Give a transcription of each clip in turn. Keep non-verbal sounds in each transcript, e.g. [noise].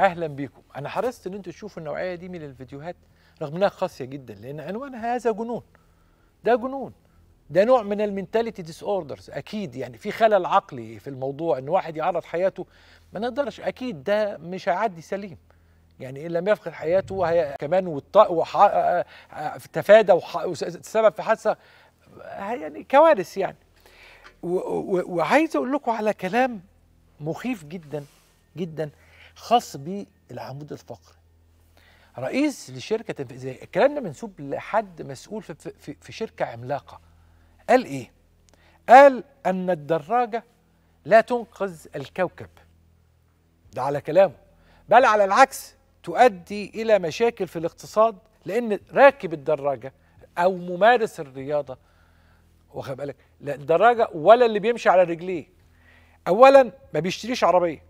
اهلا بيكم انا حرصت ان انتوا تشوفوا النوعيه دي من الفيديوهات رغم انها قاسيه جدا لان عنوان هذا جنون ده جنون ده نوع من المينتاليتي ديس اوردرز اكيد يعني في خلل عقلي في الموضوع ان واحد يعرض حياته ما نقدرش اكيد ده مش هيعدي سليم يعني ان لم يفقد حياته هي كمان تفادى وسبب في حادثه يعني كوارث يعني وعايز اقول لكم على كلام مخيف جدا جدا خاص بالعمود الفقري رئيس لشركه تنفيذيه الكلام ده منسوب لحد مسؤول في, في, في شركه عملاقه قال ايه قال ان الدراجه لا تنقذ الكوكب ده على كلامه بل على العكس تؤدي الى مشاكل في الاقتصاد لان راكب الدراجه او ممارس الرياضه واخد بالك لا الدراجه ولا اللي بيمشي على رجليه اولا ما بيشتريش عربيه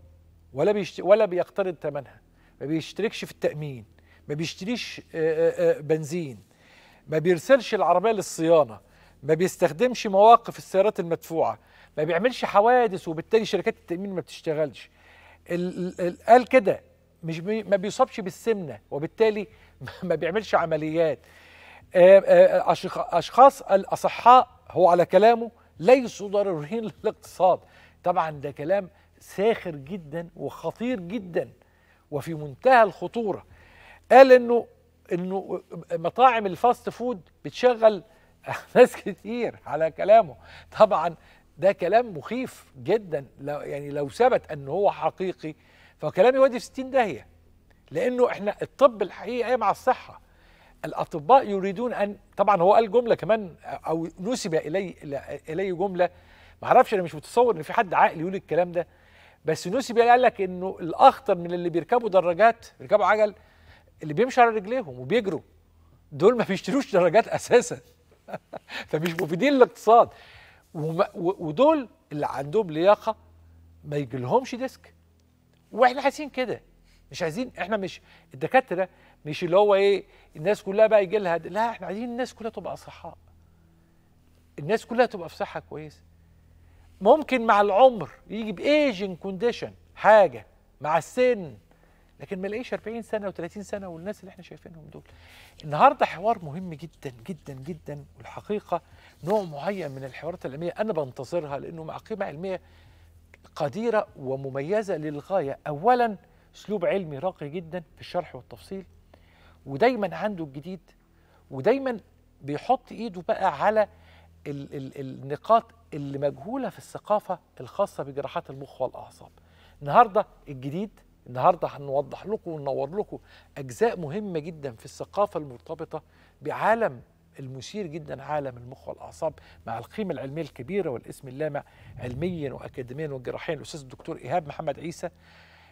ولا بيشت... ولا بيقترض ثمنها ما بيشتركش في التامين ما بيشتريش بنزين ما بيرسلش العربيه للصيانه ما بيستخدمش مواقف السيارات المدفوعه ما بيعملش حوادث وبالتالي شركات التامين ما بتشتغلش قال كده مش بي ما بيصابش بالسمنه وبالتالي [laughs] ما بيعملش عمليات اشخاص الاصحاء هو على كلامه ليسوا ضروريين [laughs] للاقتصاد طبعا ده كلام ساخر جدا وخطير جدا وفي منتهى الخطوره قال انه انه مطاعم الفاست فود بتشغل [laughs] ناس كتير على كلامه طبعا ده كلام مخيف جدا لو يعني لو ثبت ان هو حقيقي فكلامي يودي في 60 داهيه لانه احنا الطب الحقيقي قايم على الصحه الاطباء يريدون ان طبعا هو قال جمله كمان او نسب الي الي جمله معرفش انا مش متصور ان في حد عاقل يقول الكلام ده بس نوسي قال لك انه الاخطر من اللي بيركبوا دراجات بيركبوا عجل اللي بيمشوا على رجليهم وبيجروا دول ما بيشتروش دراجات اساسا [laughs] فمش مفيدين للاقتصاد ودول اللي عندهم لياقه ما يجيلهمش ديسك واحنا حاسين كده مش عايزين احنا مش الدكاتره مش اللي هو ايه الناس كلها بقى يجي لها لا احنا عايزين الناس كلها تبقى اصحاء الناس كلها تبقى في صحه كويسه ممكن مع العمر يجي بايجنج كونديشن حاجه مع السن لكن ما الاقيش 40 سنه و30 سنه والناس اللي احنا شايفينهم دول النهارده حوار مهم جدا جدا جدا والحقيقه نوع معين من الحوارات العلميه انا بنتظرها لانه مع قيمه علميه قديره ومميزه للغايه اولا اسلوب علمي راقي جدا في الشرح والتفصيل ودايما عنده الجديد ودايما بيحط ايده بقى على ال ال النقاط اللي مجهوله في الثقافه الخاصه بجراحات المخ والاعصاب. النهارده الجديد النهارده هنوضح لكم وننور لكم اجزاء مهمه جدا في الثقافه المرتبطه بعالم المثير جدا عالم المخ والاعصاب مع القيمه العلميه الكبيره والاسم اللامع علميا واكاديميا وجراحيا الاستاذ الدكتور ايهاب محمد عيسى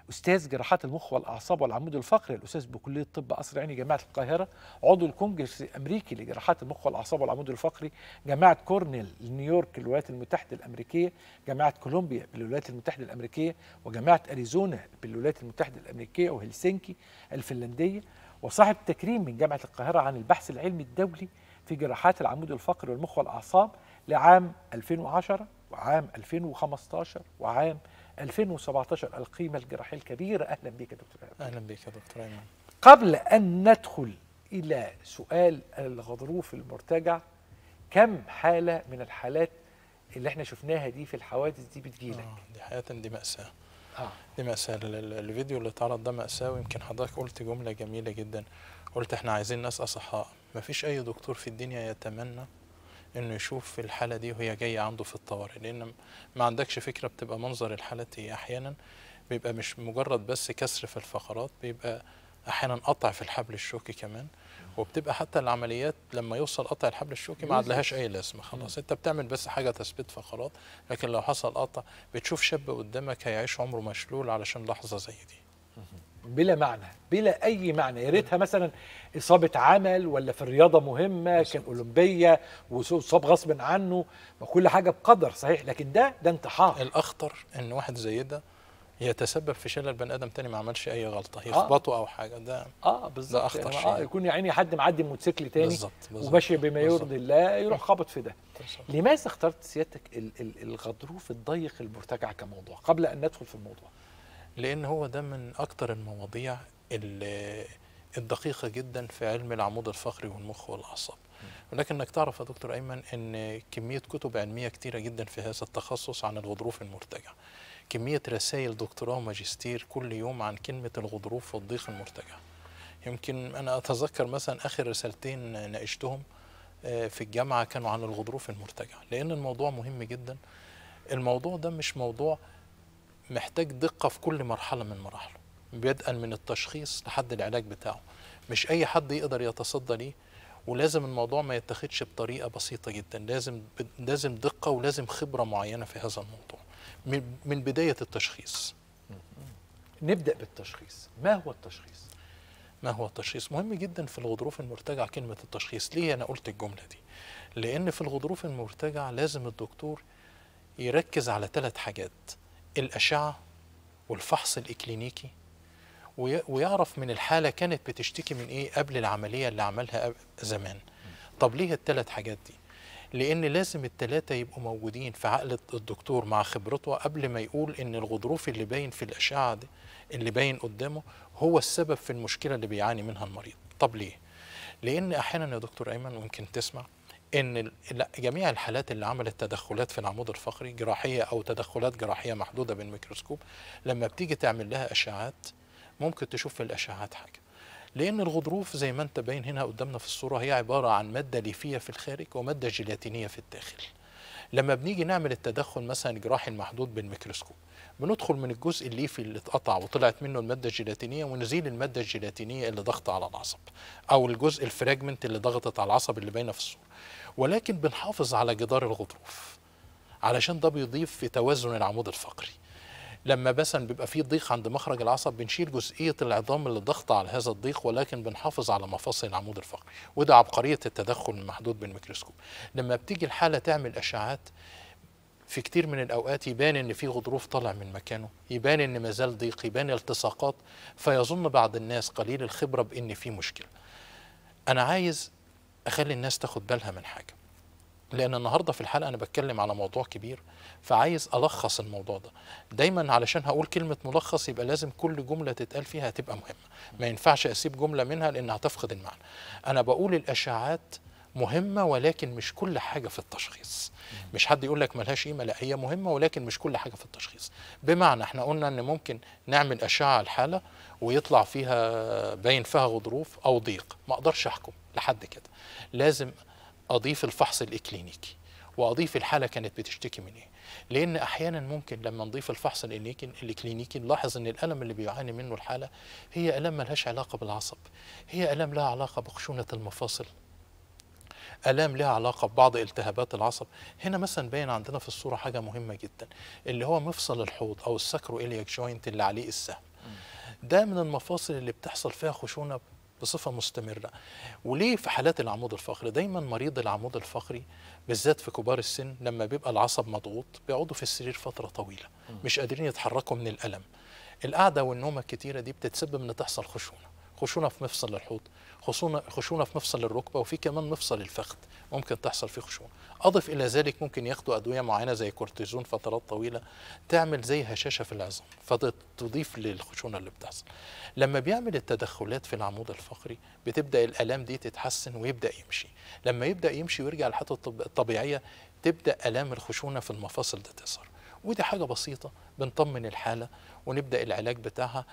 استاذ جراحات المخ والاعصاب والعمود الفقري الاستاذ بكليه طب قصر عيني جامعه القاهره عضو الكونجرس الامريكي لجراحات المخ والاعصاب والعمود الفقري جامعه كورنيل نيويورك الولايات المتحده الامريكيه جامعه كولومبيا بالولايات المتحده الامريكيه وجامعه اريزونا بالولايات المتحده الامريكيه وهلسنكي الفنلنديه وصاحب تكريم من جامعه القاهره عن البحث العلمي الدولي في جراحات العمود الفقري والمخ والاعصاب لعام 2010 وعام 2015 وعام 2015 2017 القيمة الجراحية الكبيرة أهلا بك يا دكتور أهلا بك يا دكتور أيمن قبل أن ندخل إلى سؤال الغضروف المرتجع كم حالة من الحالات اللي احنا شفناها دي في الحوادث دي بتجيلك؟ آه دي حقيقة دي مأساة آه. دي مأساة الفيديو اللي اتعرض ده مأساة ويمكن حضرتك قلت جملة جميلة جدا قلت احنا عايزين ناس أصحاء مفيش أي دكتور في الدنيا يتمنى انه يشوف الحاله دي وهي جايه عنده في الطوارئ لان ما عندكش فكره بتبقى منظر ايه احيانا بيبقى مش مجرد بس كسر في الفقرات بيبقى احيانا قطع في الحبل الشوكي كمان وبتبقى حتى العمليات لما يوصل قطع الحبل الشوكي ما لهاش اي لازمه خلاص انت بتعمل بس حاجه تثبيت فقرات لكن لو حصل قطع بتشوف شاب قدامك هيعيش عمره مشلول علشان لحظه زي دي بلا معنى بلا اي معنى يا ريتها مثلا اصابه عمل ولا في الرياضه مهمه كان اولمبيه وصاب غصب عنه ما كل حاجه بقدر صحيح لكن ده ده انتحار الاخطر ان واحد زي ده يتسبب في شلل بني ادم تاني ما عملش اي غلطه آه. يخبطه آه. او حاجه ده اه بالظبط ده اخطر يعني آه، شيء آه يكون يا عيني حد معدي موتوسيكل تاني بالظبط وماشي بما يرضي الله يروح خابط في ده بالزبط. لماذا اخترت سيادتك الغضروف الضيق المرتجع كموضوع قبل ان ندخل في الموضوع لأن هو ده من أكتر المواضيع الدقيقة جدا في علم العمود الفقري والمخ والأعصاب ولكن انك تعرف يا دكتور ايمن ان كميه كتب علميه كتيره جدا في هذا التخصص عن الغضروف المرتجع كميه رسائل دكتوراه وماجستير كل يوم عن كلمه الغضروف والضيق المرتجع يمكن انا اتذكر مثلا اخر رسالتين ناقشتهم آه، في الجامعه كانوا عن الغضروف المرتجع لان الموضوع مهم جدا الموضوع ده مش موضوع محتاج دقة في كل مرحلة من مراحله بدءا من التشخيص لحد العلاج بتاعه مش أي حد يقدر يتصدى ليه ولازم الموضوع ما يتاخدش بطريقة بسيطة جدا لازم لازم دقة ولازم خبرة معينة في هذا الموضوع من, من بداية التشخيص نبدأ بالتشخيص ما هو التشخيص؟ ما هو التشخيص؟ مهم جدا في الغضروف المرتجع كلمة التشخيص ليه أنا قلت الجملة دي؟ لأن في الغضروف المرتجع لازم الدكتور يركز على ثلاث حاجات الأشعة والفحص الإكلينيكي ويعرف من الحالة كانت بتشتكي من إيه قبل العملية اللي عملها زمان طب ليه الثلاث حاجات دي لأن لازم الثلاثة يبقوا موجودين في عقل الدكتور مع خبرته قبل ما يقول إن الغضروف اللي باين في الأشعة دي اللي باين قدامه هو السبب في المشكلة اللي بيعاني منها المريض طب ليه؟ لأن أحيانا يا دكتور أيمن ممكن تسمع ان جميع الحالات اللي عملت تدخلات في العمود الفقري جراحيه او تدخلات جراحيه محدوده بالميكروسكوب لما بتيجي تعمل لها اشعاعات ممكن تشوف في الاشعاعات حاجه لان الغضروف زي ما انت باين هنا قدامنا في الصوره هي عباره عن ماده ليفيه في الخارج وماده جيلاتينيه في الداخل لما بنيجي نعمل التدخل مثلا الجراحي المحدود بالميكروسكوب بندخل من الجزء الليفي اللي اتقطع وطلعت منه الماده الجيلاتينيه ونزيل الماده الجيلاتينيه اللي ضغط على العصب او الجزء الفراجمنت اللي ضغطت على العصب اللي باينه في الصوره ولكن بنحافظ على جدار الغضروف علشان ده بيضيف في توازن العمود الفقري لما مثلا بيبقى في ضيق عند مخرج العصب بنشيل جزئيه العظام اللي ضغط على هذا الضيق ولكن بنحافظ على مفاصل العمود الفقري وده عبقريه التدخل المحدود بالميكروسكوب لما بتيجي الحاله تعمل اشعاعات في كتير من الاوقات يبان ان في غضروف طالع من مكانه يبان ان مازال ضيق يبان التصاقات فيظن بعض الناس قليل الخبره بان في مشكله انا عايز اخلي الناس تاخد بالها من حاجه لان النهارده في الحلقه انا بتكلم على موضوع كبير فعايز الخص الموضوع ده دايما علشان هقول كلمه ملخص يبقى لازم كل جمله تتقال فيها تبقى مهمه ما ينفعش اسيب جمله منها لانها هتفقد المعنى انا بقول الاشاعات مهمة ولكن مش كل حاجة في التشخيص مش حد يقول لك ملهاش قيمة لا هي مهمة ولكن مش كل حاجة في التشخيص بمعنى احنا قلنا ان ممكن نعمل أشعة الحالة ويطلع فيها باين فيها غضروف أو ضيق ما أقدرش أحكم لحد كده لازم أضيف الفحص الإكلينيكي واضيف الحاله كانت بتشتكي من ايه لان احيانا ممكن لما نضيف الفحص الكلينيكي نلاحظ ان الالم اللي بيعاني منه الحاله هي الام ملهاش علاقه بالعصب هي الام لها علاقه بخشونه المفاصل الام لها علاقه ببعض التهابات العصب هنا مثلا باين عندنا في الصوره حاجه مهمه جدا اللي هو مفصل الحوض او الساكرو إليك جوينت اللي عليه السهم ده من المفاصل اللي بتحصل فيها خشونه بصفة مستمرة وليه في حالات العمود الفقري دايما مريض العمود الفقري بالذات في كبار السن لما بيبقى العصب مضغوط بيقعدوا في السرير فترة طويلة مش قادرين يتحركوا من الألم القعدة والنومة الكتيرة دي بتتسبب ان تحصل خشونة خشونة في مفصل الحوض خشونه في مفصل الركبه وفي كمان مفصل الفخذ ممكن تحصل فيه خشونه اضف الى ذلك ممكن ياخدوا ادويه معينه زي كورتيزون فترات طويله تعمل زي هشاشه في العظام فتضيف للخشونه اللي بتحصل لما بيعمل التدخلات في العمود الفقري بتبدا الالام دي تتحسن ويبدا يمشي لما يبدا يمشي ويرجع لحالته الطبيعيه تبدا الام الخشونه في المفاصل ده تظهر ودي حاجه بسيطه بنطمن الحاله ونبدا العلاج بتاعها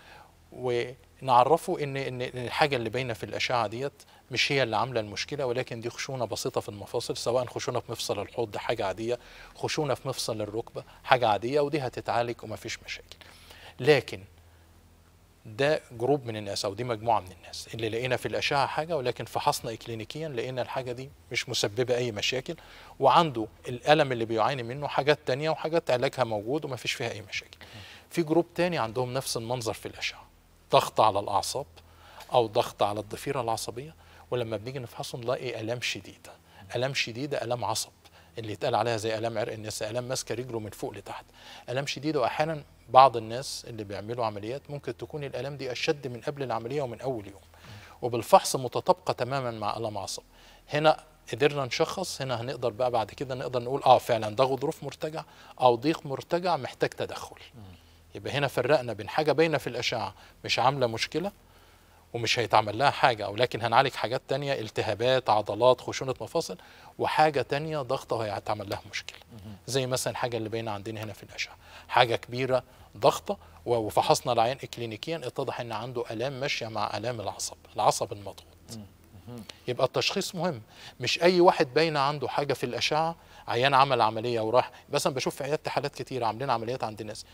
ونعرفه ان ان الحاجه اللي باينه في الاشعه ديت مش هي اللي عامله المشكله ولكن دي خشونه بسيطه في المفاصل سواء خشونه في مفصل الحوض دي حاجه عاديه خشونه في مفصل الركبه حاجه عاديه ودي هتتعالج ومفيش مشاكل لكن ده جروب من الناس او دي مجموعه من الناس اللي لقينا في الاشعه حاجه ولكن فحصنا اكلينيكيا لقينا الحاجه دي مش مسببه اي مشاكل وعنده الالم اللي بيعاني منه حاجات تانية وحاجات علاجها موجود وما فيش فيها اي مشاكل في جروب تاني عندهم نفس المنظر في الاشعه ضغط على الأعصاب أو ضغط على الضفيرة العصبية ولما بنيجي نفحصه نلاقي آلام شديدة آلام شديدة آلام عصب اللي يتقال عليها زي آلام عرق الناس آلام ماسكة رجله من فوق لتحت آلام شديدة وأحيانا بعض الناس اللي بيعملوا عمليات ممكن تكون الآلام دي أشد من قبل العملية ومن أول يوم وبالفحص متطابقة تماما مع آلام عصب هنا قدرنا نشخص هنا هنقدر بقى بعد كده نقدر نقول اه فعلا ده غضروف مرتجع او ضيق مرتجع محتاج تدخل يبقى هنا فرقنا بين حاجه باينه في الاشعه مش عامله مشكله ومش هيتعمل لها حاجه او لكن هنعالج حاجات تانية التهابات عضلات خشونه مفاصل وحاجه تانية ضغطه هيتعمل لها مشكله زي مثلا الحاجه اللي باينه عندنا هنا في الاشعه حاجه كبيره ضغطه وفحصنا العيان اكلينيكيا اتضح ان عنده الام ماشيه مع الام العصب العصب المضغوط يبقى التشخيص مهم مش اي واحد باينه عنده حاجه في الاشعه عيان عمل عمليه وراح بس انا بشوف في عيادتي حالات كتير عاملين عمليات عند ناس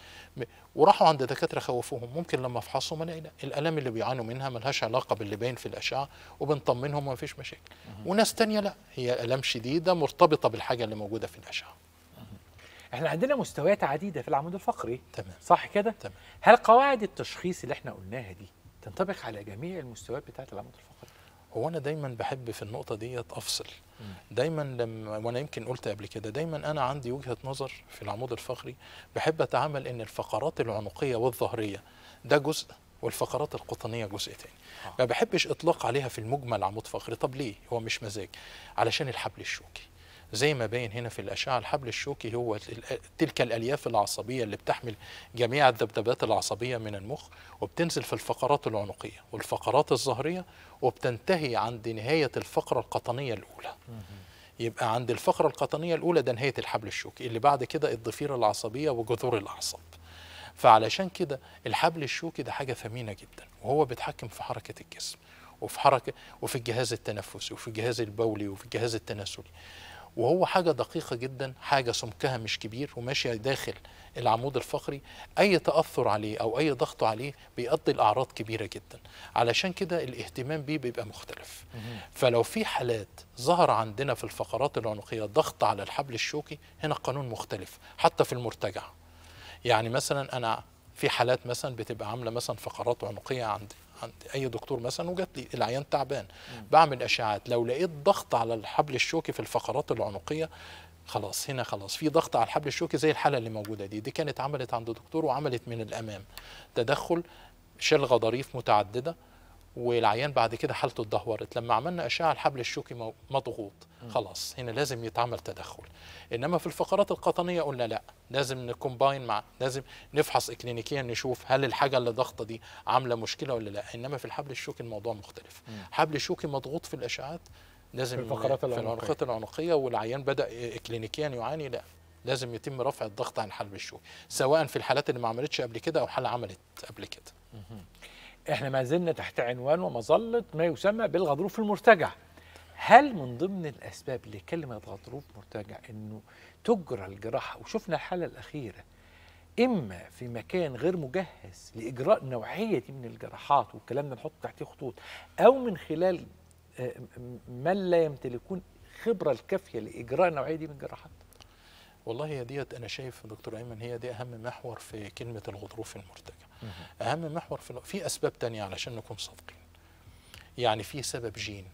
وراحوا عند دكاتره خوفوهم ممكن لما فحصوا ما لقينا الالام اللي بيعانوا منها ملهاش علاقه باللي باين في الاشعه وبنطمنهم وما فيش مشاكل وناس تانية لا هي الام شديده مرتبطه بالحاجه اللي موجوده في الاشعه احنا عندنا مستويات عديده في العمود الفقري تمام صح كده تمام هل قواعد التشخيص اللي احنا قلناها دي تنطبق على جميع المستويات بتاعه العمود الفقري هو انا دايما بحب في النقطه ديت افصل دايما لما وانا يمكن قلت قبل كده دايما انا عندي وجهه نظر في العمود الفقري بحب اتعامل ان الفقرات العنقيه والظهريه ده جزء والفقرات القطنيه جزء تاني آه. ما بحبش اطلاق عليها في المجمل عمود فقري طب ليه هو مش مزاج علشان الحبل الشوكي زي ما باين هنا في الأشعة الحبل الشوكي هو تلك الألياف العصبية اللي بتحمل جميع الذبذبات العصبية من المخ وبتنزل في الفقرات العنقية والفقرات الظهرية وبتنتهي عند نهاية الفقرة القطنية الأولى يبقى عند الفقرة القطنية الأولى ده نهاية الحبل الشوكي اللي بعد كده الضفيرة العصبية وجذور الأعصاب فعلشان كده الحبل الشوكي ده حاجة ثمينة جدا وهو بيتحكم في حركة الجسم وفي حركة وفي الجهاز التنفسي وفي الجهاز البولي وفي الجهاز التناسلي وهو حاجة دقيقة جدا حاجة سمكها مش كبير وماشية داخل العمود الفقري أي تأثر عليه أو أي ضغط عليه بيؤدي لأعراض كبيرة جدا علشان كده الاهتمام بيه بيبقى مختلف فلو في حالات ظهر عندنا في الفقرات العنقية ضغط على الحبل الشوكي هنا قانون مختلف حتى في المرتجع يعني مثلا أنا في حالات مثلا بتبقى عامله مثلا فقرات عنقيه عند عند اي دكتور مثلا وجات لي العيان تعبان بعمل اشعاعات لو لقيت ضغط على الحبل الشوكي في الفقرات العنقيه خلاص هنا خلاص في ضغط على الحبل الشوكي زي الحاله اللي موجوده دي دي كانت عملت عند دكتور وعملت من الامام تدخل شلغه ظريف متعدده والعيان بعد كده حالته اتدهورت لما عملنا اشعه الحبل الشوكي مضغوط خلاص هنا لازم يتعمل تدخل انما في الفقرات القطنيه قلنا لا لازم نكومباين مع لازم نفحص اكلينيكيا نشوف هل الحاجه اللي ضغطه دي عامله مشكله ولا لا انما في الحبل الشوكي الموضوع مختلف حبل شوكي مضغوط في الاشعاعات لازم في الفقرات العنقيه في العنقيه والعيان بدا اكلينيكيا يعاني لا لازم يتم رفع الضغط عن الحبل الشوكي سواء في الحالات اللي ما عملتش قبل كده او حاله عملت قبل كده احنا ما زلنا تحت عنوان ومظله ما يسمى بالغضروف المرتجع هل من ضمن الاسباب لكلمه غضروف مرتجع انه تجرى الجراحه وشفنا الحاله الاخيره اما في مكان غير مجهز لاجراء النوعيه دي من الجراحات والكلام ده نحط تحتيه خطوط او من خلال آه، من لا يمتلكون خبره الكافيه لاجراء النوعيه دي من الجراحات والله هي ديت انا شايف دكتور ايمن هي دي اهم محور في كلمه الغضروف المرتجع اهم محور في في اسباب تانية علشان نكون صادقين يعني في سبب جين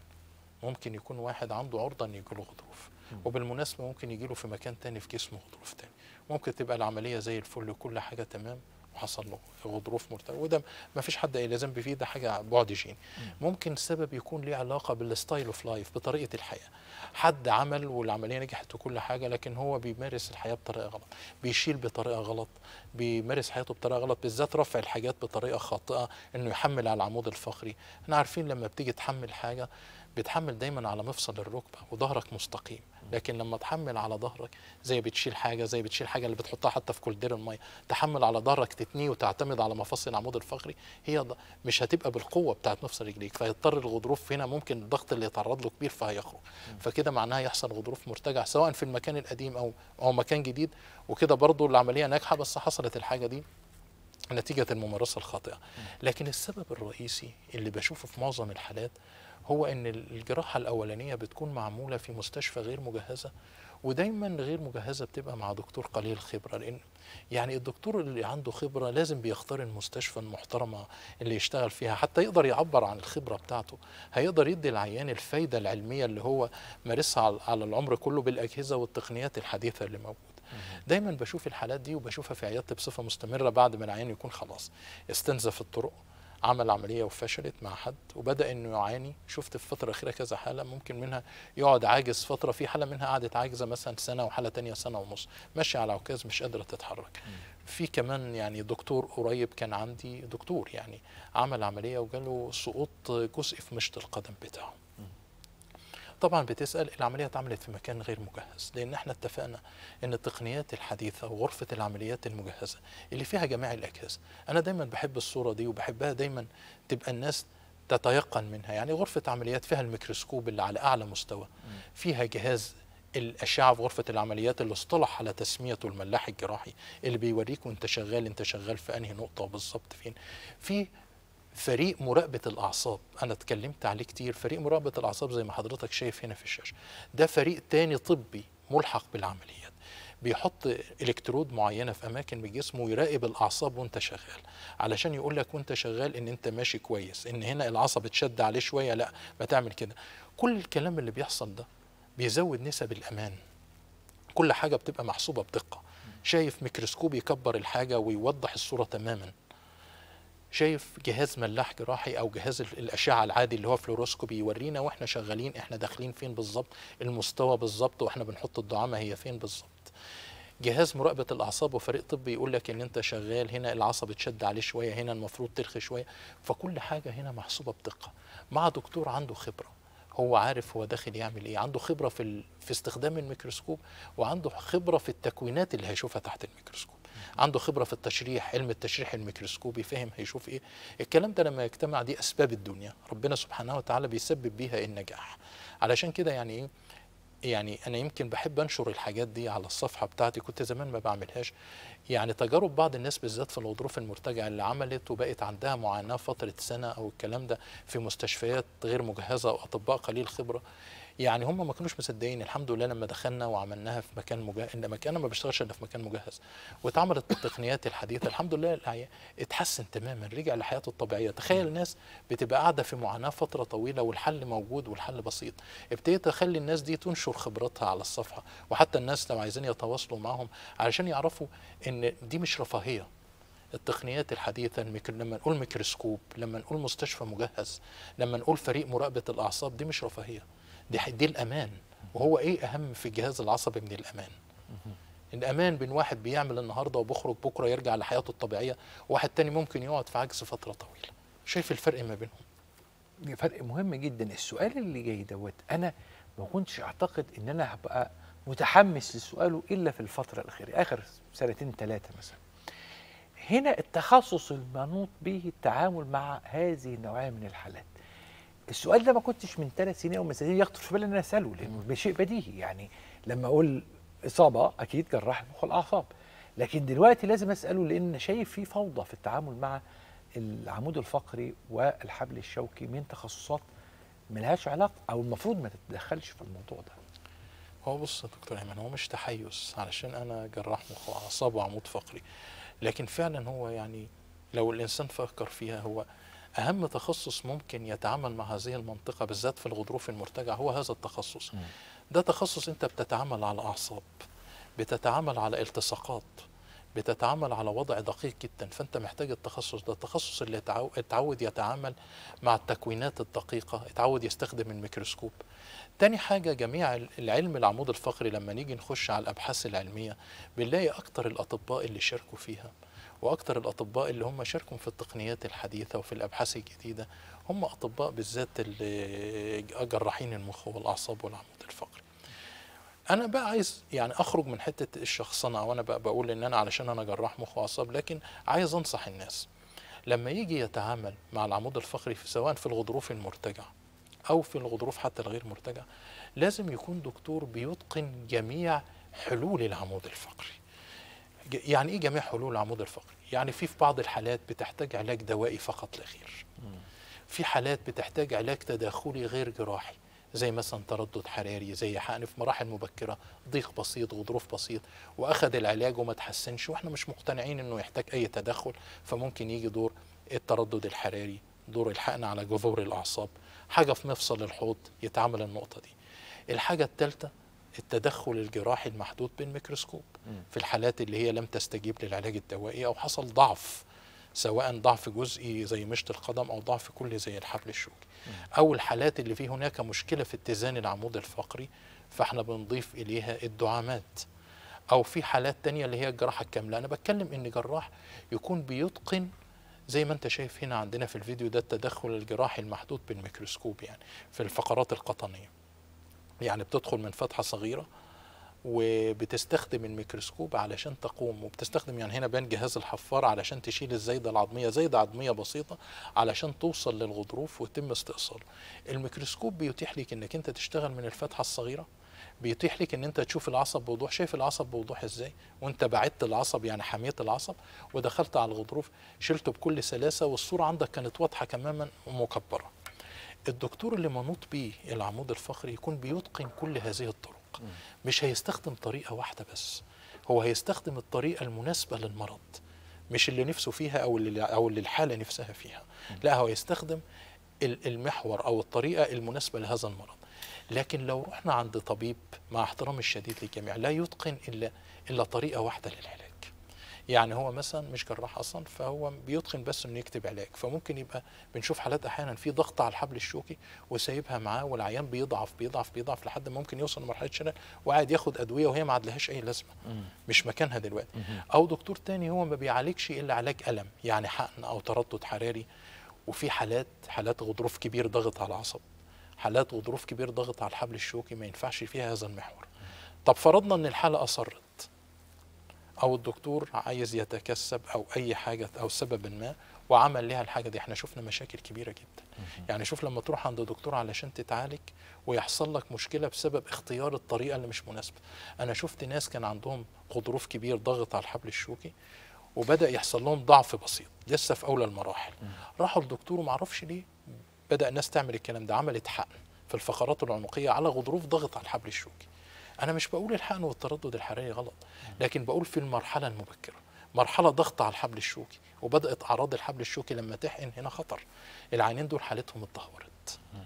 ممكن يكون واحد عنده عرضه ان يجيله غضروف وبالمناسبه ممكن يجيله في مكان تاني في جسمه غضروف تاني ممكن تبقى العمليه زي الفل وكل حاجه تمام وحصل له غضروف مرتفع وده ما فيش حد يلزم فيه ده حاجه بعد جيني ممكن السبب يكون ليه علاقه بالستايل اوف لايف بطريقه الحياه حد عمل والعمليه نجحت وكل حاجه لكن هو بيمارس الحياه بطريقه غلط بيشيل بطريقه غلط بيمارس حياته بطريقه غلط بالذات رفع الحاجات بطريقه خاطئه انه يحمل على العمود الفقري احنا عارفين لما بتيجي تحمل حاجه بتحمل دايما على مفصل الركبه وظهرك مستقيم لكن لما تحمل على ظهرك زي بتشيل حاجه زي بتشيل حاجه اللي بتحطها حتى في كولدير الميه تحمل على ظهرك تتنيه وتعتمد على مفاصل العمود الفقري هي مش هتبقى بالقوه بتاعت مفصل رجليك فهيضطر الغضروف هنا ممكن الضغط اللي يتعرض له كبير فهيخرج فكده معناها يحصل غضروف مرتجع سواء في المكان القديم او او مكان جديد وكده برضه العمليه ناجحه بس حصلت الحاجه دي نتيجة الممارسة الخاطئة لكن السبب الرئيسي اللي بشوفه في معظم الحالات هو ان الجراحه الاولانيه بتكون معموله في مستشفى غير مجهزه ودايما غير مجهزه بتبقى مع دكتور قليل خبره لان يعني الدكتور اللي عنده خبره لازم بيختار المستشفى المحترمه اللي يشتغل فيها حتى يقدر يعبر عن الخبره بتاعته هيقدر يدي العيان الفايده العلميه اللي هو مارسها على العمر كله بالاجهزه والتقنيات الحديثه اللي موجوده دايما بشوف الحالات دي وبشوفها في عيادتي بصفه مستمره بعد ما العيان يكون خلاص استنزف الطرق عمل عمليه وفشلت مع حد وبدا انه يعاني شفت في الفتره الاخيره كذا حاله ممكن منها يقعد عاجز فتره في حاله منها قعدت عاجزه مثلا سنه وحاله تانية سنه ونص ماشيه على عكاز مش قادره تتحرك في كمان يعني دكتور قريب كان عندي دكتور يعني عمل عمليه وجاله سقوط جزء في مشط القدم بتاعه طبعا بتسأل العملية اتعملت في مكان غير مجهز لأن احنا اتفقنا أن التقنيات الحديثة وغرفة العمليات المجهزة اللي فيها جميع الأجهزة أنا دايما بحب الصورة دي وبحبها دايما تبقى الناس تتيقن منها يعني غرفة عمليات فيها الميكروسكوب اللي على أعلى مستوى فيها جهاز الأشعة في غرفة العمليات اللي اصطلح على تسميته الملاح الجراحي اللي بيوريك وانت شغال انت شغال في أنهي نقطة بالظبط فين في فريق مراقبه الاعصاب انا اتكلمت عليه كتير فريق مراقبه الاعصاب زي ما حضرتك شايف هنا في الشاشه ده فريق تاني طبي ملحق بالعمليات بيحط الكترود معينه في اماكن بجسمه ويراقب الاعصاب وانت شغال علشان يقول لك وانت شغال ان انت ماشي كويس ان هنا العصب اتشد عليه شويه لا ما تعمل كده كل الكلام اللي بيحصل ده بيزود نسب الامان كل حاجه بتبقى محسوبه بدقه شايف ميكروسكوب يكبر الحاجه ويوضح الصوره تماما شايف جهاز ملاح جراحي او جهاز الاشعه العادي اللي هو فلوروسكوبي يورينا واحنا شغالين احنا داخلين فين بالظبط المستوى بالظبط واحنا بنحط الدعامه هي فين بالظبط جهاز مراقبه الاعصاب وفريق طبي يقول لك ان انت شغال هنا العصب اتشد عليه شويه هنا المفروض ترخي شويه فكل حاجه هنا محسوبه بدقه مع دكتور عنده خبره هو عارف هو داخل يعمل ايه عنده خبره في في استخدام الميكروسكوب وعنده خبره في التكوينات اللي هيشوفها تحت الميكروسكوب عنده خبره في التشريح علم التشريح الميكروسكوبي فهم هيشوف ايه الكلام ده لما يجتمع دي اسباب الدنيا ربنا سبحانه وتعالى بيسبب بيها النجاح علشان كده يعني ايه يعني انا يمكن بحب انشر الحاجات دي على الصفحه بتاعتي كنت زمان ما بعملهاش يعني تجارب بعض الناس بالذات في الغضروف المرتجعه اللي عملت وبقت عندها معاناه فتره سنه او الكلام ده في مستشفيات غير مجهزه واطباء قليل خبره يعني هم ما كانوش مصدقين الحمد لله لما دخلنا وعملناها في مكان مجهز ان مكان انا ما بشتغلش الا في مكان مجهز واتعملت التقنيات الحديثه الحمد لله اتحسن تماما رجع لحياته الطبيعيه تخيل الناس بتبقى قاعده في معاناه فتره طويله والحل موجود والحل بسيط ابتديت اخلي الناس دي تنشر خبراتها على الصفحه وحتى الناس لو عايزين يتواصلوا معهم علشان يعرفوا ان دي مش رفاهيه التقنيات الحديثة لما نقول ميكروسكوب لما نقول مستشفى مجهز لما نقول فريق مراقبة الأعصاب دي مش رفاهية دي دي الامان وهو ايه اهم في الجهاز العصبي من الامان الامان بين واحد بيعمل النهارده وبيخرج بكره يرجع لحياته الطبيعيه وواحد تاني ممكن يقعد في عجز فتره طويله شايف الفرق ما بينهم فرق مهم جدا السؤال اللي جاي دوت انا ما كنتش اعتقد ان انا هبقى متحمس لسؤاله الا في الفتره الاخيره اخر سنتين ثلاثه مثلا هنا التخصص المنوط به التعامل مع هذه النوعيه من الحالات السؤال ده ما كنتش من ثلاث سنين او من سنين يخطر في بالي ان انا اساله لانه بشيء بديهي يعني لما اقول اصابه اكيد جراح المخ والاعصاب لكن دلوقتي لازم اساله لان شايف في فوضى في التعامل مع العمود الفقري والحبل الشوكي من تخصصات ملهاش علاقه او المفروض ما تتدخلش في الموضوع ده. هو بص يا دكتور ايمن هو مش تحيز علشان انا جراح مخ واعصاب وعمود فقري لكن فعلا هو يعني لو الانسان فكر فيها هو أهم تخصص ممكن يتعامل مع هذه المنطقة بالذات في الغضروف المرتجع هو هذا التخصص ده تخصص أنت بتتعامل على أعصاب بتتعامل على التصاقات بتتعامل على وضع دقيق جدا فانت محتاج التخصص ده التخصص اللي اتعود يتعامل مع التكوينات الدقيقه اتعود يستخدم الميكروسكوب تاني حاجة جميع العلم العمود الفقري لما نيجي نخش على الأبحاث العلمية بنلاقي أكتر الأطباء اللي شاركوا فيها واكثر الاطباء اللي هم شاركوا في التقنيات الحديثه وفي الابحاث الجديده هم اطباء بالذات جراحين المخ والاعصاب والعمود الفقري انا بقى عايز يعني اخرج من حته الشخصنه وانا بقى بقول ان انا علشان انا جراح مخ واعصاب لكن عايز انصح الناس لما يجي يتعامل مع العمود الفقري في سواء في الغضروف المرتجع او في الغضروف حتى الغير مرتجع لازم يكون دكتور بيتقن جميع حلول العمود الفقري يعني ايه جميع حلول العمود الفقري؟ يعني في في بعض الحالات بتحتاج علاج دوائي فقط لا غير. في حالات بتحتاج علاج تداخلي غير جراحي زي مثلا تردد حراري زي حقن في مراحل مبكره ضيق بسيط وظروف بسيط واخذ العلاج وما تحسنش واحنا مش مقتنعين انه يحتاج اي تدخل فممكن يجي دور التردد الحراري دور الحقن على جذور الاعصاب حاجه في مفصل الحوض يتعامل النقطه دي الحاجه الثالثه التدخل الجراحي المحدود بالميكروسكوب في الحالات اللي هي لم تستجيب للعلاج الدوائي او حصل ضعف سواء ضعف جزئي زي مشط القدم او ضعف كلي زي الحبل الشوكي او الحالات اللي في هناك مشكله في اتزان العمود الفقري فاحنا بنضيف اليها الدعامات او في حالات تانية اللي هي الجراحه الكامله انا بتكلم ان جراح يكون بيتقن زي ما انت شايف هنا عندنا في الفيديو ده التدخل الجراحي المحدود بالميكروسكوب يعني في الفقرات القطنيه يعني بتدخل من فتحة صغيرة وبتستخدم الميكروسكوب علشان تقوم وبتستخدم يعني هنا بان جهاز الحفار علشان تشيل الزايدة العظمية زايدة عظمية بسيطة علشان توصل للغضروف ويتم استئصاله الميكروسكوب بيتيح لك انك انت تشتغل من الفتحة الصغيرة بيتيح لك ان انت تشوف العصب بوضوح شايف العصب بوضوح ازاي وانت بعدت العصب يعني حميت العصب ودخلت على الغضروف شلته بكل سلاسه والصوره عندك كانت واضحه تماما ومكبره الدكتور اللي منوط بيه العمود الفقري يكون بيتقن كل هذه الطرق مش هيستخدم طريقة واحدة بس هو هيستخدم الطريقة المناسبة للمرض مش اللي نفسه فيها أو اللي, أو اللي الحالة نفسها فيها لا هو يستخدم المحور أو الطريقة المناسبة لهذا المرض لكن لو رحنا عند طبيب مع احترام الشديد للجميع لا يتقن إلا, إلا طريقة واحدة للعلاج يعني هو مثلا مش جراح اصلا فهو بيتقن بس انه يكتب علاج فممكن يبقى بنشوف حالات احيانا في ضغط على الحبل الشوكي وسايبها معاه والعيان بيضعف بيضعف بيضعف لحد ما ممكن يوصل لمرحله شلل وقاعد ياخد ادويه وهي ما عادلهاش اي لازمه مش مكانها دلوقتي او دكتور تاني هو ما بيعالجش الا علاج الم يعني حقن او تردد حراري وفي حالات حالات غضروف كبير ضغط على العصب حالات غضروف كبير ضغط على الحبل الشوكي ما ينفعش فيها هذا المحور طب فرضنا ان الحاله اصرت او الدكتور عايز يتكسب او اي حاجه او سبب ما وعمل لها الحاجه دي احنا شفنا مشاكل كبيره جدا يعني شوف لما تروح عند دكتور علشان تتعالج ويحصل لك مشكله بسبب اختيار الطريقه اللي مش مناسبه انا شفت ناس كان عندهم غضروف كبير ضغط على الحبل الشوكي وبدا يحصل لهم ضعف بسيط لسه في اولى المراحل راحوا لدكتور وما اعرفش ليه بدا الناس تعمل الكلام ده عملت حقن في الفقرات العنقيه على غضروف ضغط على الحبل الشوكي أنا مش بقول الحقن والتردد الحراري غلط لكن بقول في المرحلة المبكرة مرحلة ضغط على الحبل الشوكي وبدأت أعراض الحبل الشوكي لما تحقن هنا خطر العينين دول حالتهم اتدهورت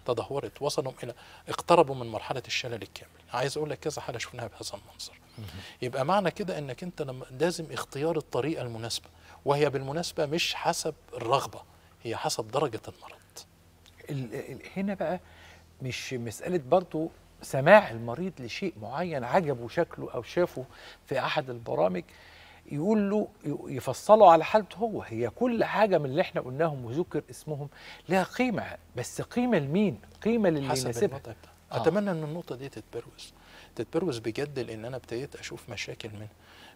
تدهورت وصلوا إلى اقتربوا من مرحلة الشلل الكامل عايز أقول لك كذا حالة شفناها بهذا المنظر يبقى معنى كده أنك أنت لما لازم اختيار الطريقة المناسبة وهي بالمناسبة مش حسب الرغبة هي حسب درجة المرض هنا بقى مش مسألة برضو سماع المريض لشيء معين عجبه شكله أو شافه في أحد البرامج يقول له يفصله على حالته هو هي كل حاجه من اللي احنا قلناهم وذكر اسمهم لها قيمه بس قيمه لمين؟ قيمه للي يناسبها آه. اتمنى ان النقطه دي تتبروز تتبروز بجد لان انا ابتديت اشوف مشاكل منها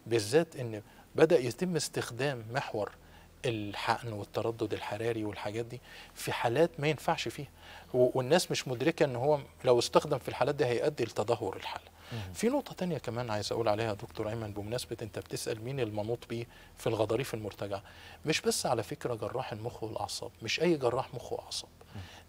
بالذات ان بدا يتم استخدام محور الحقن والتردد الحراري والحاجات دي في حالات ما ينفعش فيها والناس مش مدركه ان هو لو استخدم في الحالات دي هيؤدي لتدهور الحاله في نقطه تانية كمان عايز اقول عليها دكتور ايمن بمناسبه انت بتسال مين المنوط بيه في الغضاريف المرتجعه مش بس على فكره جراح المخ والاعصاب مش اي جراح مخ واعصاب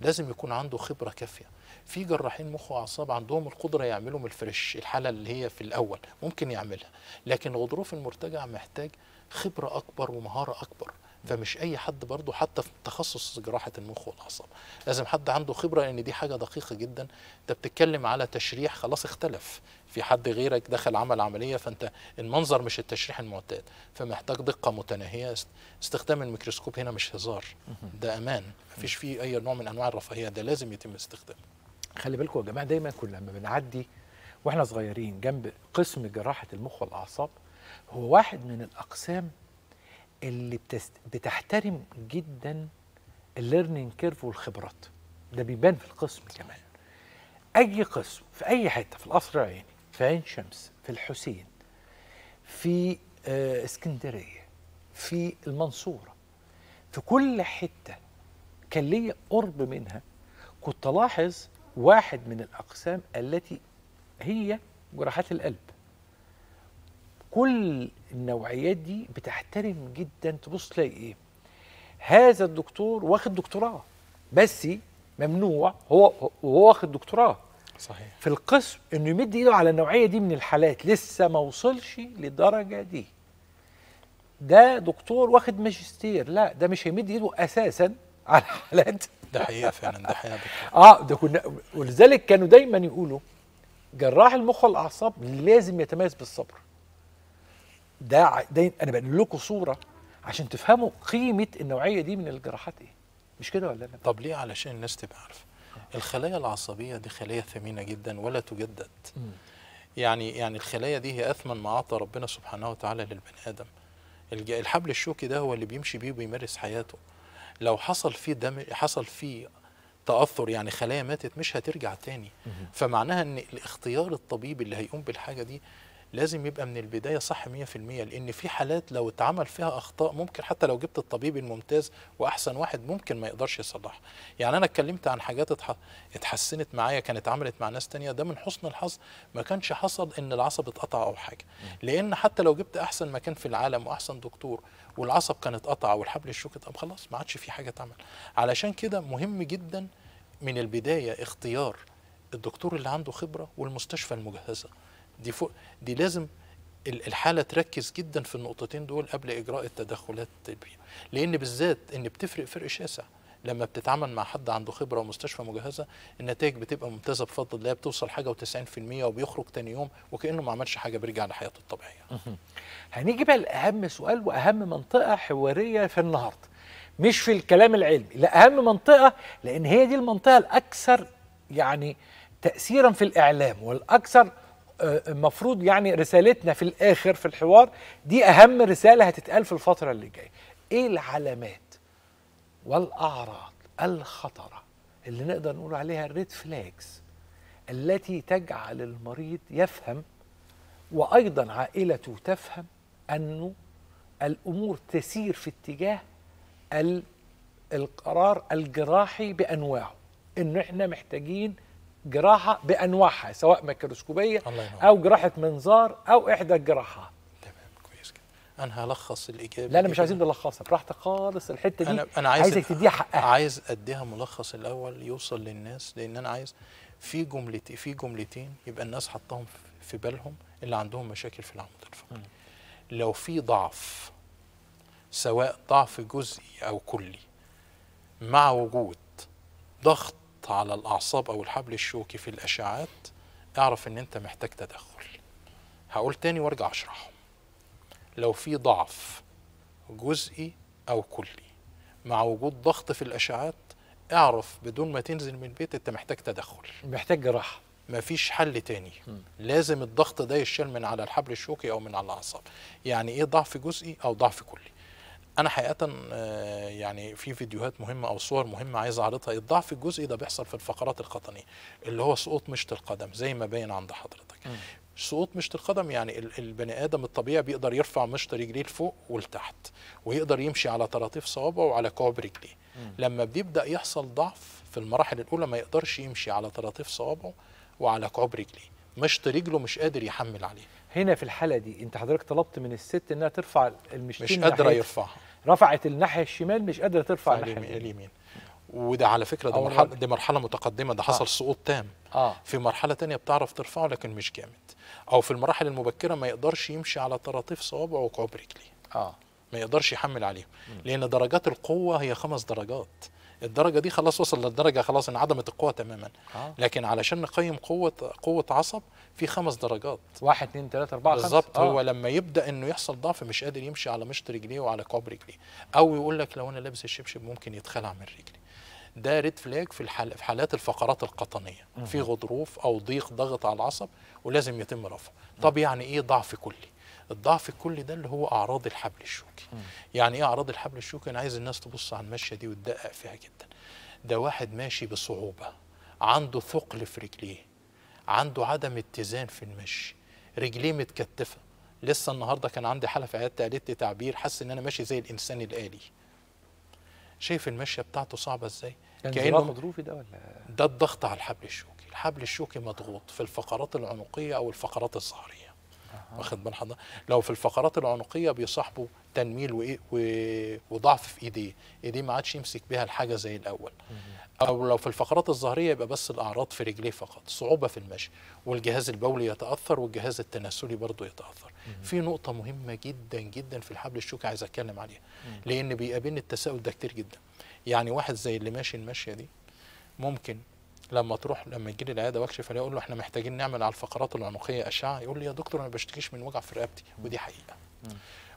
لازم يكون عنده خبره كافيه في جراحين مخ واعصاب عندهم القدره يعملوا من الفريش الحاله اللي هي في الاول ممكن يعملها لكن غضروف المرتجع محتاج خبره اكبر ومهاره اكبر فمش اي حد برضه حتى في تخصص جراحه المخ والاعصاب لازم حد عنده خبره لان دي حاجه دقيقه جدا انت بتتكلم على تشريح خلاص اختلف في حد غيرك دخل عمل عمليه فانت المنظر مش التشريح المعتاد فمحتاج دقه متناهيه استخدام الميكروسكوب هنا مش هزار ده امان مفيش فيه اي نوع من انواع الرفاهيه ده لازم يتم استخدامه خلي بالكم يا جماعه دايما كنا لما بنعدي واحنا صغيرين جنب قسم جراحه المخ والاعصاب هو واحد من الاقسام اللي بتست... بتحترم جدا الليرنينج كيرف والخبرات ده بيبان في القسم كمان اي قسم في اي حته في القصر العيني في عين شمس في الحسين في آه اسكندريه في المنصوره في كل حته كان ليا قرب منها كنت الاحظ واحد من الاقسام التي هي جراحات القلب كل النوعيات دي بتحترم جدا تبص تلاقي ايه هذا الدكتور واخد دكتوراه بس ممنوع هو وهو واخد دكتوراه صحيح في القسم انه يمد ايده على النوعيه دي من الحالات لسه ما وصلش للدرجه دي ده دكتور واخد ماجستير لا ده مش هيمد ايده اساسا على الحالات ده حقيقه فعلا ده حقيقه اه ده كنا ولذلك كانوا دايما يقولوا جراح المخ والاعصاب لازم يتميز بالصبر ده ده انا بنقل لكم صوره عشان تفهموا قيمه النوعيه دي من الجراحات ايه مش كده ولا لا طب ليه علشان الناس تبقى عارفه الخلايا العصبيه دي خلايا ثمينه جدا ولا تجدد م. يعني يعني الخلايا دي هي اثمن ما اعطى ربنا سبحانه وتعالى للبني ادم الحبل الشوكي ده هو اللي بيمشي بيه وبيمارس حياته لو حصل فيه دم حصل فيه تاثر يعني خلايا ماتت مش هترجع تاني فمعناها ان الاختيار الطبيب اللي هيقوم بالحاجه دي لازم يبقى من البداية صح 100% لأن في حالات لو اتعمل فيها أخطاء ممكن حتى لو جبت الطبيب الممتاز وأحسن واحد ممكن ما يقدرش يصلحها يعني أنا اتكلمت عن حاجات اتحسنت معايا كانت عملت مع ناس تانية ده من حسن الحظ ما كانش حصل إن العصب اتقطع أو حاجة لأن حتى لو جبت أحسن مكان في العالم وأحسن دكتور والعصب كان اتقطع والحبل الشوكي طب خلاص ما عادش في حاجة تعمل علشان كده مهم جدا من البداية اختيار الدكتور اللي عنده خبرة والمستشفى المجهزة دي فوق دي لازم الحاله تركز جدا في النقطتين دول قبل اجراء التدخلات الطبيه لان بالذات ان بتفرق فرق شاسع لما بتتعامل مع حد عنده خبره ومستشفى مجهزه النتائج بتبقى ممتازه بفضل الله بتوصل حاجه و90% وبيخرج تاني يوم وكانه ما عملش حاجه بيرجع لحياته الطبيعيه. هنيجي بقى لاهم سؤال واهم منطقه حواريه في النهارده مش في الكلام العلمي لا اهم منطقه لان هي دي المنطقه الاكثر يعني تاثيرا في الاعلام والاكثر المفروض يعني رسالتنا في الاخر في الحوار دي اهم رساله هتتقال في الفتره اللي جايه ايه العلامات والاعراض الخطره اللي نقدر نقول عليها الريد فلاكس التي تجعل المريض يفهم وايضا عائلته تفهم انه الامور تسير في اتجاه القرار الجراحي بانواعه ان احنا محتاجين جراحه بانواعها سواء ميكروسكوبيه او جراحه منظار او احدى الجراحات انا هلخص الاجابه لا انا مش عايزين نلخصها براحتك خالص الحته دي انا, أنا عايز عايزك تديها حقها عايز اديها ملخص الاول يوصل للناس لان انا عايز في جملتين في جملتين يبقى الناس حطهم في بالهم اللي عندهم مشاكل في العمود الفقري لو في ضعف سواء ضعف جزئي او كلي مع وجود ضغط على الأعصاب أو الحبل الشوكي في الأشعات اعرف إن أنت محتاج تدخل هقول تاني وارجع أشرحه لو في ضعف جزئي أو كلي مع وجود ضغط في الأشعات اعرف بدون ما تنزل من البيت أنت محتاج تدخل محتاج جراحة مفيش حل تاني م. لازم الضغط ده يشال من على الحبل الشوكي أو من على الأعصاب يعني إيه ضعف جزئي أو ضعف كلي انا حقيقه آه، يعني في فيديوهات مهمه او صور مهمه عايز اعرضها الضعف الجزئي ده بيحصل في الفقرات القطنيه اللي هو سقوط مشط القدم زي ما باين عند حضرتك سقوط مشط القدم يعني البني ادم الطبيعي بيقدر يرفع مشط رجليه لفوق ولتحت ويقدر يمشي على طراطيف صوابعه وعلى كعب رجليه لما بيبدا يحصل ضعف في المراحل الاولى ما يقدرش يمشي على طراطيف صوابعه وعلى كعب رجليه مشط رجله مش قادر يحمل عليه هنا في الحاله دي انت حضرتك طلبت من الست انها ترفع المشطين مش قادره يرفعها رفعت الناحيه الشمال مش قادره ترفع الناحيه اليمين وده على فكره ده مرحله دي مرحله متقدمه ده حصل آه. سقوط تام آه. في مرحله تانية بتعرف ترفعه لكن مش جامد او في المراحل المبكره ما يقدرش يمشي على طراطيف صوابعه وكعب رجليه اه ما يقدرش يحمل عليهم لان درجات القوه هي خمس درجات الدرجه دي خلاص وصل للدرجه خلاص انعدمت القوه تماما آه. لكن علشان نقيم قوه قوه عصب في خمس درجات واحد اثنين ثلاثة أربعة بالظبط آه. هو لما يبدأ إنه يحصل ضعف مش قادر يمشي على مشط رجليه وعلى كوب رجليه أو يقول لك لو أنا لابس الشبشب ممكن يتخلع من رجلي ده ريد فلاج في الحال في حالات الفقرات القطنيه في غضروف او ضيق ضغط على العصب ولازم يتم رفعه طب يعني ايه ضعف كلي الضعف الكلي ده اللي هو اعراض الحبل الشوكي م. يعني ايه اعراض الحبل الشوكي انا عايز الناس تبص على المشيه دي وتدقق فيها جدا ده واحد ماشي بصعوبه عنده ثقل في رجليه عنده عدم اتزان في المشي رجليه متكتفه لسه النهارده كان عندي حاله في عيادتي قالت لي تعبير حاسس ان انا ماشي زي الانسان الالي شايف المشيه بتاعته صعبه ازاي كانه مضروفي ده ولا ده الضغط على الحبل الشوكي الحبل الشوكي مضغوط في الفقرات العنقيه او الفقرات الظهريه واخد بال حضرتك لو في الفقرات العنقيه بيصاحبه تنميل وايه وضعف في ايديه ايديه ما عادش يمسك بيها الحاجه زي الاول او لو في الفقرات الظهريه يبقى بس الاعراض في رجليه فقط صعوبه في المشي والجهاز البولي يتاثر والجهاز التناسلي برضه يتاثر في نقطه مهمه جدا جدا في الحبل الشوكي عايز اتكلم عليها لان بيقابلني التساؤل ده كتير جدا يعني واحد زي اللي ماشي المشيه دي ممكن لما تروح لما يجي لي العياده واكشف عليه اقول له احنا محتاجين نعمل على الفقرات العنقيه اشعه يقول لي يا دكتور انا بشتكيش من وجع في رقبتي ودي حقيقه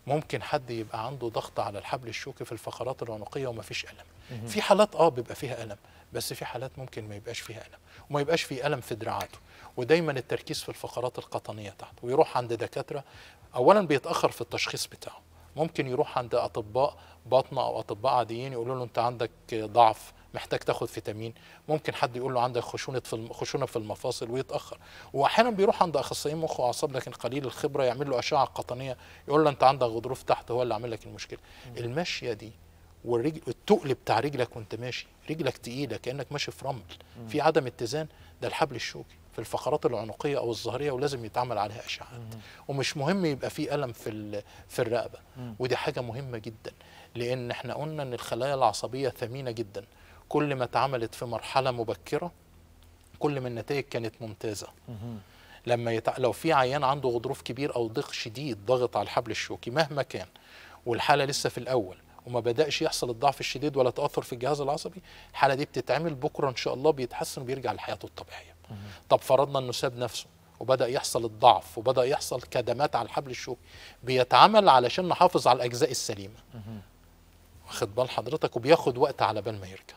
ممكن حد يبقى عنده ضغط على الحبل الشوكي في الفقرات العنقيه ومفيش الم في حالات اه بيبقى فيها الم بس في حالات ممكن ما يبقاش فيها الم وما يبقاش فيه الم في دراعاته ودايما التركيز في الفقرات القطنيه تحت ويروح عند دكاتره اولا بيتاخر في التشخيص بتاعه ممكن يروح عند اطباء باطنه او اطباء عاديين يقولوا له انت عندك ضعف محتاج تاخد فيتامين ممكن حد يقول له عندك خشونه في خشونه في المفاصل ويتاخر واحيانا بيروح عند اخصائيين مخ واعصاب لكن قليل الخبره يعمل له اشعه قطنيه يقول له انت عندك غضروف تحت هو اللي عامل لك المشكله المشيه دي والرجل التقل بتاع رجلك وانت ماشي رجلك تقيله كانك ماشي في رمل في عدم اتزان ده الحبل الشوكي في الفقرات العنقيه او الظهريه ولازم يتعمل عليها اشعاعات ومش مهم يبقى في الم في في الرقبه ودي حاجه مهمه جدا لان احنا قلنا ان الخلايا العصبيه ثمينه جدا كل ما اتعملت في مرحله مبكره كل ما النتائج كانت ممتازه لما يتع... لو في عيان عنده غضروف كبير او ضيق شديد ضغط على الحبل الشوكي مهما كان والحاله لسه في الاول وما بداش يحصل الضعف الشديد ولا تاثر في الجهاز العصبي الحاله دي بتتعمل بكره ان شاء الله بيتحسن وبيرجع لحياته الطبيعيه طب فرضنا انه ساب نفسه وبدا يحصل الضعف وبدا يحصل كدمات على الحبل الشوكي بيتعمل علشان نحافظ على الاجزاء السليمه واخد بال حضرتك وبياخد وقت على بال ما يرجع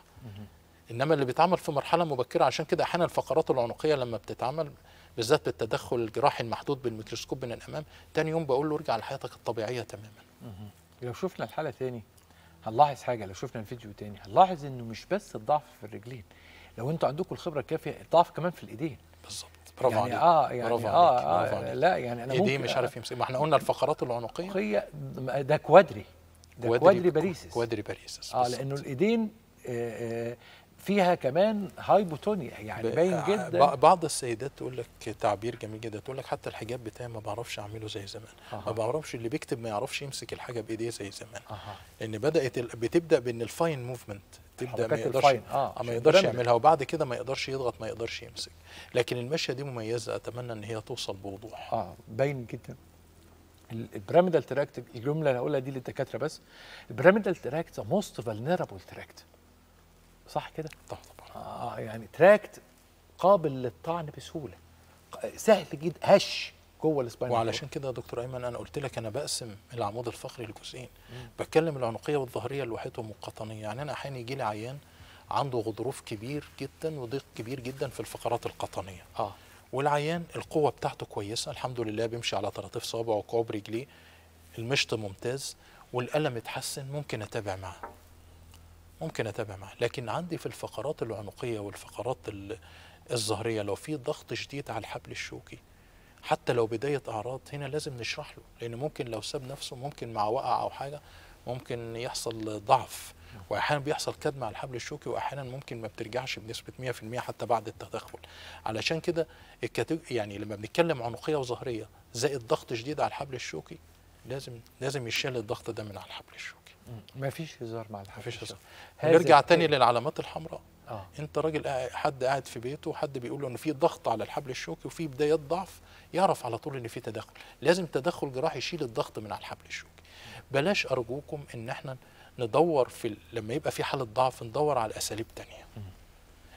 انما اللي بيتعمل في مرحله مبكره عشان كده احيانا الفقرات العنقيه لما بتتعمل بالذات بالتدخل الجراحي المحدود بالميكروسكوب من الامام تاني يوم بقول له ارجع لحياتك الطبيعيه تماما لو شفنا الحاله تاني هنلاحظ حاجه لو شفنا الفيديو تاني هنلاحظ انه مش بس الضعف في الرجلين لو انتوا عندكم الخبره الكافيه الضعف كمان في الايدين بالظبط برافو يعني عليك اه يعني برافو آه، عليك. آه, آه, برافو عليك. لا يعني انا ايديه مش عارف يمسك ما احنا قلنا الفقرات العنقيه ده كوادري ده كوادري, كوادري باريسس كوادري باريسس اه لانه الايدين آه, آه، فيها كمان هايبوتونيا يعني باين آه، جدا بعض السيدات تقول لك تعبير جميل جدا تقول لك حتى الحجاب بتاعي ما بعرفش اعمله زي زمان أه. ما بعرفش اللي بيكتب ما يعرفش يمسك الحاجه بايديه زي زمان أه. لان بدات بتبدا بان الفاين موفمنت تبدا ما يقدرش آه،, آه. ما يقدرش يعملها وبعد كده ما يقدرش يضغط ما يقدرش يمسك لكن المشيه دي مميزه اتمنى ان هي توصل بوضوح اه باين جدا البيراميدال تراكت الجمله اللي هقولها دي للدكاتره بس البيراميدال تراكت موست فالنربل تراكت صح كده؟ طبعا طبعا آه يعني تراكت قابل للطعن بسهوله سهل جدا هش جوه الاسباينال وعلشان كده يا دكتور ايمن انا قلت لك انا بقسم العمود الفقري لجزئين بتكلم العنقيه والظهريه لوحدهم والقطنيه يعني انا احيانا يجي لي عيان عنده غضروف كبير جدا وضيق كبير جدا في الفقرات القطنيه اه والعيان القوه بتاعته كويسه الحمد لله بيمشي على طراطيف صوابعه وكعب رجليه المشط ممتاز والالم اتحسن ممكن اتابع معاه ممكن اتابع معاه لكن عندي في الفقرات العنقيه والفقرات الظهريه لو في ضغط شديد على الحبل الشوكي حتى لو بدايه اعراض هنا لازم نشرح له لان ممكن لو ساب نفسه ممكن مع وقع او حاجه ممكن يحصل ضعف واحيانا بيحصل كدم على الحبل الشوكي واحيانا ممكن ما بترجعش بنسبه 100% حتى بعد التدخل علشان كده يعني لما بنتكلم عنقيه وظهريه زائد ضغط شديد على الحبل الشوكي لازم لازم يشيل الضغط ده من على الحبل الشوكي ما فيش هزار مع الحبل ما فيش هزار نرجع تاني للعلامات الحمراء آه. انت راجل حد قاعد في بيته وحد بيقول له ان في ضغط على الحبل الشوكي وفي بدايات ضعف يعرف على طول ان في تدخل لازم تدخل جراحي يشيل الضغط من على الحبل الشوكي بلاش ارجوكم ان احنا ندور في لما يبقى في حاله ضعف ندور على اساليب تانية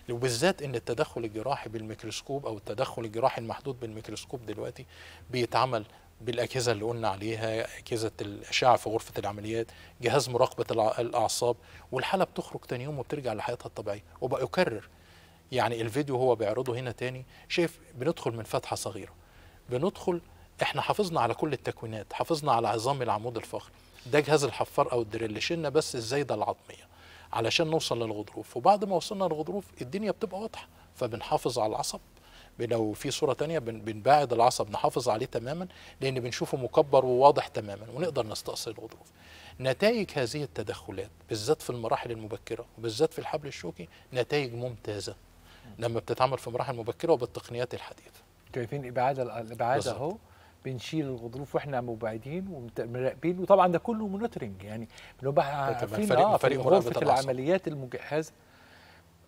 وبالذات ان التدخل الجراحي بالميكروسكوب او التدخل الجراحي المحدود بالميكروسكوب دلوقتي بيتعمل بالاجهزه اللي قلنا عليها اجهزه الاشعه في غرفه العمليات جهاز مراقبه الاعصاب والحاله بتخرج تاني يوم وبترجع لحياتها الطبيعيه وبقى يكرر يعني الفيديو هو بيعرضه هنا تاني شايف بندخل من فتحه صغيره بندخل احنا حافظنا على كل التكوينات حافظنا على عظام العمود الفقري ده جهاز الحفار او الدريل شلنا بس الزايده العظميه علشان نوصل للغضروف وبعد ما وصلنا للغضروف الدنيا بتبقى واضحه فبنحافظ على العصب لو في صوره تانية بنبعد العصب نحافظ عليه تماما لان بنشوفه مكبر وواضح تماما ونقدر نستأصل الغضروف نتائج هذه التدخلات بالذات في المراحل المبكره وبالذات في الحبل الشوكي نتائج ممتازه لما بتتعمل في مراحل مبكره وبالتقنيات الحديثه شايفين ابعاد الابعاد اهو بنشيل الغضروف واحنا مبعدين ومراقبين وطبعا ده كله مونيتورنج يعني بنبقى عارفين اه فريق, فريق غرفه العمليات المجهزه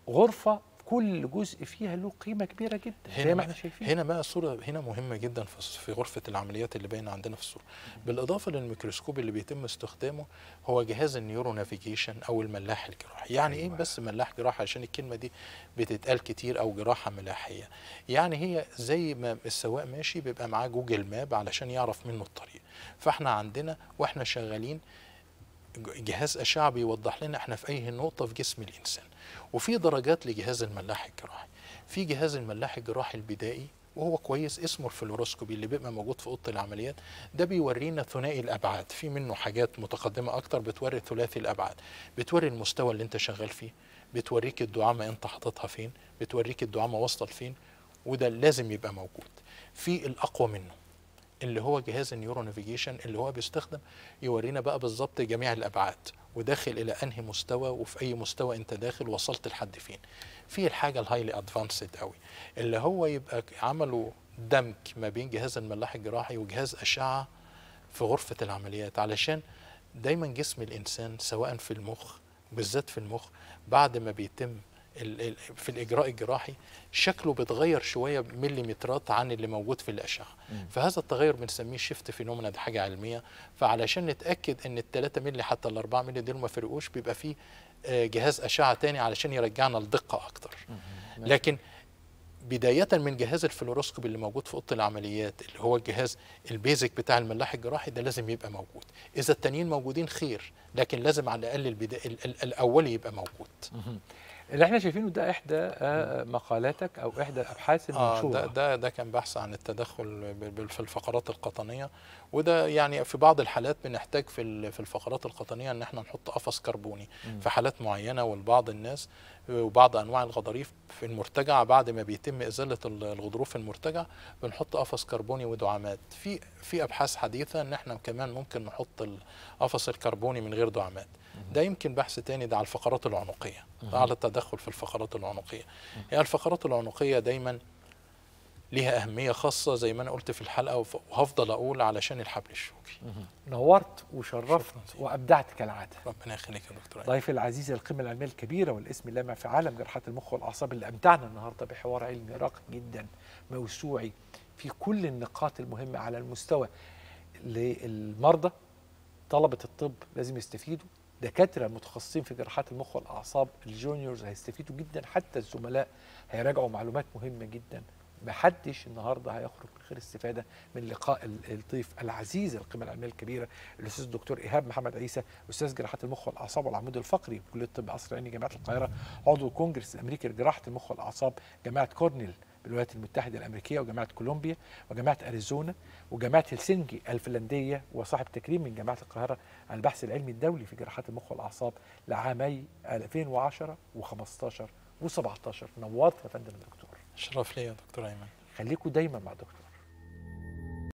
غرفه كل جزء فيها له قيمه كبيره جدا هنا زي ما احنا شايفين هنا بقى الصوره هنا مهمه جدا في غرفه العمليات اللي باينه عندنا في الصوره بالاضافه للميكروسكوب اللي بيتم استخدامه هو جهاز النيورو نافيجيشن او الملاح الجراحي يعني ايه أيوة. بس ملاح جراحي عشان الكلمه دي بتتقال كتير او جراحه ملاحيه يعني هي زي ما السواق ماشي بيبقى معاه جوجل ماب علشان يعرف منه الطريق فاحنا عندنا واحنا شغالين جهاز اشعه بيوضح لنا احنا في اي نقطه في جسم الانسان وفي درجات لجهاز الملاح الجراحي في جهاز الملاح الجراحي البدائي وهو كويس اسمه الفلوروسكوبي اللي بيبقى موجود في اوضه العمليات ده بيورينا ثنائي الابعاد في منه حاجات متقدمه اكتر بتوري ثلاثي الابعاد بتوري المستوى اللي انت شغال فيه بتوريك الدعامه انت حاططها فين بتوريك الدعامه واصله لفين وده لازم يبقى موجود في الاقوى منه اللي هو جهاز النيورو نافيجيشن اللي هو بيستخدم يورينا بقى بالظبط جميع الابعاد وداخل الى انهي مستوى وفي اي مستوى انت داخل وصلت لحد فين في الحاجه الهايلي ادفانسد قوي اللي هو يبقى عملوا دمج ما بين جهاز الملاح الجراحي وجهاز اشعه في غرفه العمليات علشان دايما جسم الانسان سواء في المخ بالذات في المخ بعد ما بيتم في الاجراء الجراحي شكله بيتغير شويه مليمترات عن اللي موجود في الاشعه فهذا التغير بنسميه شيفت نومنا دي حاجه علميه فعلشان نتاكد ان ال 3 مللي حتى ال 4 مللي دول ما فرقوش بيبقى فيه آه، جهاز اشعه تاني علشان يرجعنا لدقه اكتر لكن بداية من جهاز الفلوروسكوب اللي موجود في أوضة العمليات اللي هو الجهاز البيزك بتاع الملاح الجراحي ده لازم يبقى موجود إذا التانيين موجودين خير لكن لازم على الأقل البدا... الأولي يبقى موجود اللي احنا شايفينه ده احدى آه، مقالاتك او احدى الابحاث آه، المنشوره آه ده, ده ده كان بحث عن التدخل في الفقرات القطنيه وده يعني في بعض الحالات بنحتاج في في الفقرات القطنيه ان احنا نحط قفص كربوني في حالات معينه ولبعض الناس وبعض انواع الغضاريف في المرتجع بعد ما بيتم ازاله الغضروف المرتجع بنحط قفص كربوني ودعامات في في ابحاث حديثه ان احنا كمان ممكن نحط القفص الكربوني من غير دعامات ده يمكن بحث تاني ده على الفقرات العنقيه ده على التدخل في الفقرات العنقيه هي يعني الفقرات العنقيه دايما ليها أهمية خاصة زي ما أنا قلت في الحلقة وهفضل أقول علشان الحبل الشوكي نورت وشرفت وأبدعت كالعادة ربنا يخليك يا دكتور ضيف العزيز القمة العلمية الكبيرة والاسم اللامع في عالم جراحة المخ والأعصاب اللي أمتعنا النهاردة بحوار علمي راقي جدا موسوعي في كل النقاط المهمة على المستوى للمرضى طلبة الطب لازم يستفيدوا دكاترة متخصصين في جراحات المخ والأعصاب الجونيورز هيستفيدوا جدا حتى الزملاء هيراجعوا معلومات مهمة جدا محدش النهارده هيخرج من غير استفاده من لقاء الضيف العزيز القيمه العلميه الكبيره الاستاذ الدكتور ايهاب محمد عيسى استاذ جراحه المخ والاعصاب والعمود الفقري بكليه الطب العصر عيني جامعه القاهره عضو الكونجرس الامريكي لجراحه المخ والاعصاب جامعه كورنيل بالولايات المتحدة الأمريكية وجامعة كولومبيا وجامعة أريزونا وجامعة هلسنكي الفنلندية وصاحب تكريم من جامعة القاهرة عن البحث العلمي الدولي في جراحات المخ والأعصاب لعامي 2010 و15 و17 نورت يا فندم الدكتور شرف لي يا دكتور ايمن خليكم دايما مع دكتور